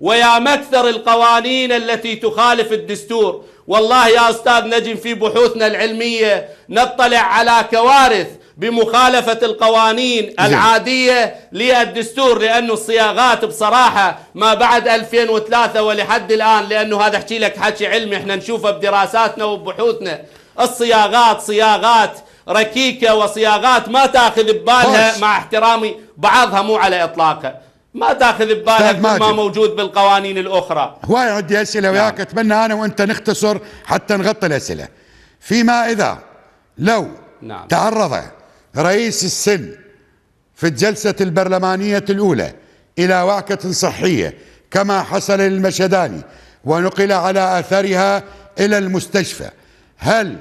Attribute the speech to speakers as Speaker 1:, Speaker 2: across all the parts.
Speaker 1: ويا مكثر القوانين التي تخالف الدستور والله يا أستاذ نجم في بحوثنا العلمية نطلع على كوارث بمخالفة القوانين العادية للدستور لأنه الصياغات بصراحة ما بعد 2003 ولحد الآن لأنه هذا احكي لك حكي علمي احنا نشوفه بدراساتنا وبحوثنا الصياغات صياغات ركيكة وصياغات ما تاخذ ببالها مع احترامي بعضها مو على إطلاقها ما تاخذ ببالك ما موجود بالقوانين الاخرى
Speaker 2: هواي عندي اسئله نعم. وياك نعم. اتمنى انا وانت نختصر حتى نغطي الاسئله فيما اذا لو نعم. تعرض رئيس السن في الجلسه البرلمانيه الاولى الى وعكه صحيه كما حصل للمشداني ونقل على اثرها الى المستشفى هل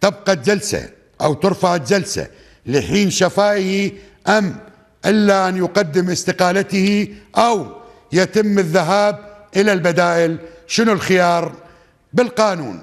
Speaker 2: تبقى الجلسه او ترفع الجلسه لحين شفائه ام إلا أن يقدم استقالته أو يتم الذهاب إلى البدائل شنو الخيار بالقانون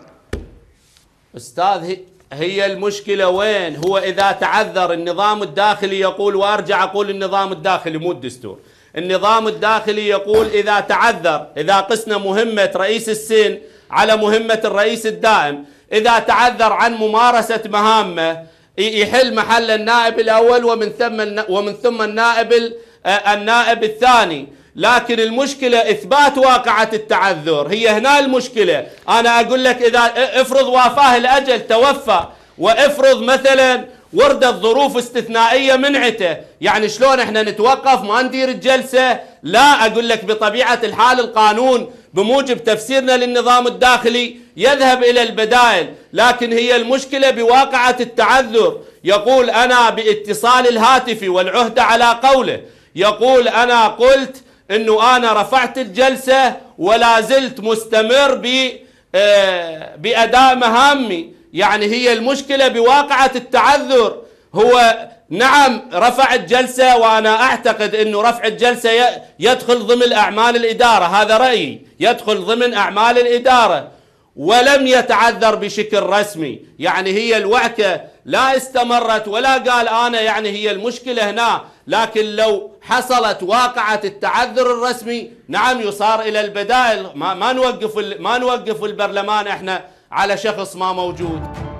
Speaker 1: أستاذ هي المشكلة وين هو إذا تعذر النظام الداخلي يقول وأرجع أقول النظام الداخلي مو الدستور النظام الداخلي يقول إذا تعذر إذا قسنا مهمة رئيس السن على مهمة الرئيس الدائم إذا تعذر عن ممارسة مهامه يحل محل النائب الاول ومن ثم ومن ثم النائب آه، النائب الثاني لكن المشكلة إثبات واقعة التعذر هي هنا المشكلة أنا أقول لك إذا افرض وافاه الأجل توفى وافرض مثلا وردت ظروف استثنائية منعته يعني شلون احنا نتوقف ما ندير الجلسة لا أقول لك بطبيعة الحال القانون بموجب تفسيرنا للنظام الداخلي يذهب إلى البدائل لكن هي المشكلة بواقعة التعذر يقول أنا باتصال الهاتف والعهده على قوله يقول أنا قلت أنه أنا رفعت الجلسة ولا زلت مستمر آه، بأداء مهامي يعني هي المشكلة بواقعة التعذر هو نعم رفع الجلسة وأنا أعتقد أنه رفع الجلسة يدخل ضمن أعمال الإدارة هذا رأيي يدخل ضمن أعمال الإدارة ولم يتعذر بشكل رسمي يعني هي الوعكة لا استمرت ولا قال أنا يعني هي المشكلة هنا لكن لو حصلت واقعة التعذر الرسمي نعم يصار إلى البدائل ما, ما, نوقف, ما نوقف البرلمان إحنا على شخص ما موجود